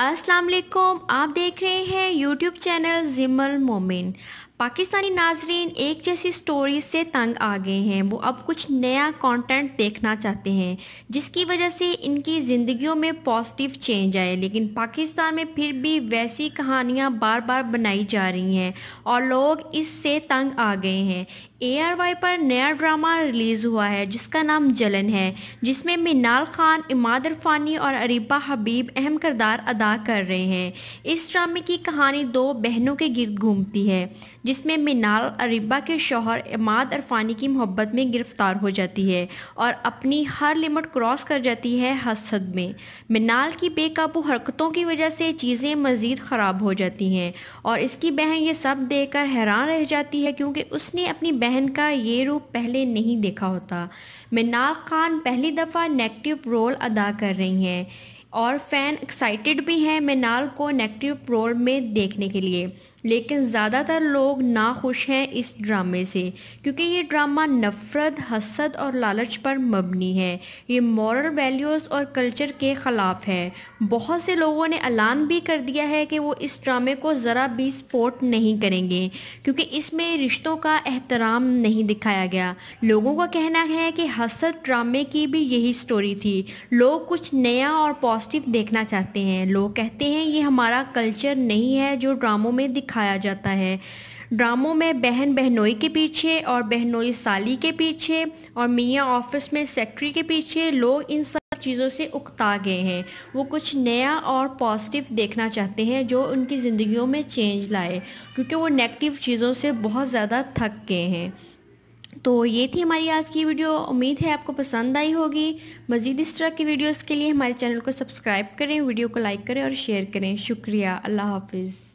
असलकुम आप देख रहे हैं यूट्यूब चैनल जिमल मोमिन पाकिस्तानी नाजरीन एक जैसी स्टोरी से तंग आ गए हैं वो अब कुछ नया कंटेंट देखना चाहते हैं जिसकी वजह से इनकी ज़िंदगियों में पॉजिटिव चेंज आए लेकिन पाकिस्तान में फिर भी वैसी कहानियां बार बार बनाई जा रही हैं और लोग इससे तंग आ गए हैं ए आर वाई पर नया ड्रामा रिलीज़ हुआ है जिसका नाम जलन है जिसमें मिनाल खान इमाद इरफानी और अरिबा हबीब अहम करदार अदा कर रहे हैं इस ड्रामे की कहानी दो बहनों के गिरद घूमती है जिसमें मिनाल अरिबा के शोहर इमाद अरफानी की मोहब्बत में गिरफ्तार हो जाती है और अपनी हर लिमिट क्रॉस कर जाती है हसद में मिनाल की बेकाबू हरकतों की वजह से चीज़ें मज़ीद ख़राब हो जाती हैं और इसकी बहन ये सब देख कर हैरान रह जाती है क्योंकि उसने अपनी बहन का ये रूप पहले नहीं देखा होता मिनाल खान पहली दफ़ा नेगेटिव रोल अदा कर रही हैं और फ़ैन एक्साइटेड भी हैं मिनाल को नेगेटिव रोल में देखने के लिए लेकिन ज़्यादातर लोग नाखुश हैं इस ड्रामे से क्योंकि ये ड्रामा नफ़रत हसद और लालच पर मबनी है ये मॉरल वैल्यूज़ और कल्चर के ख़िलाफ़ है बहुत से लोगों ने ऐलान भी कर दिया है कि वो इस ड्रामे को ज़रा भी सपोर्ट नहीं करेंगे क्योंकि इसमें रिश्तों का एहतराम नहीं दिखाया गया लोगों का कहना है कि हसद ड्रामे की भी यही स्टोरी थी लोग कुछ नया और पॉजिटिव देखना चाहते हैं लोग कहते हैं ये हमारा कल्चर नहीं है जो ड्रामों में दिखा दिखाया जाता है ड्रामों में बहन बहनोई के पीछे और बहनोई साली के पीछे और मियाँ ऑफिस में सेक्रेटरी के पीछे लोग इन सब चीज़ों से उकता गए हैं वो कुछ नया और पॉजिटिव देखना चाहते हैं जो उनकी ज़िंदगियों में चेंज लाए क्योंकि वो नेगेटिव चीज़ों से बहुत ज़्यादा थक गए हैं तो ये थी हमारी आज की वीडियो उम्मीद है आपको पसंद आई होगी मज़ीद इस तरह की वीडियोस के लिए हमारे चैनल को सब्सक्राइब करें वीडियो को लाइक करें और शेयर करें शुक्रिया अल्लाह हाफिज़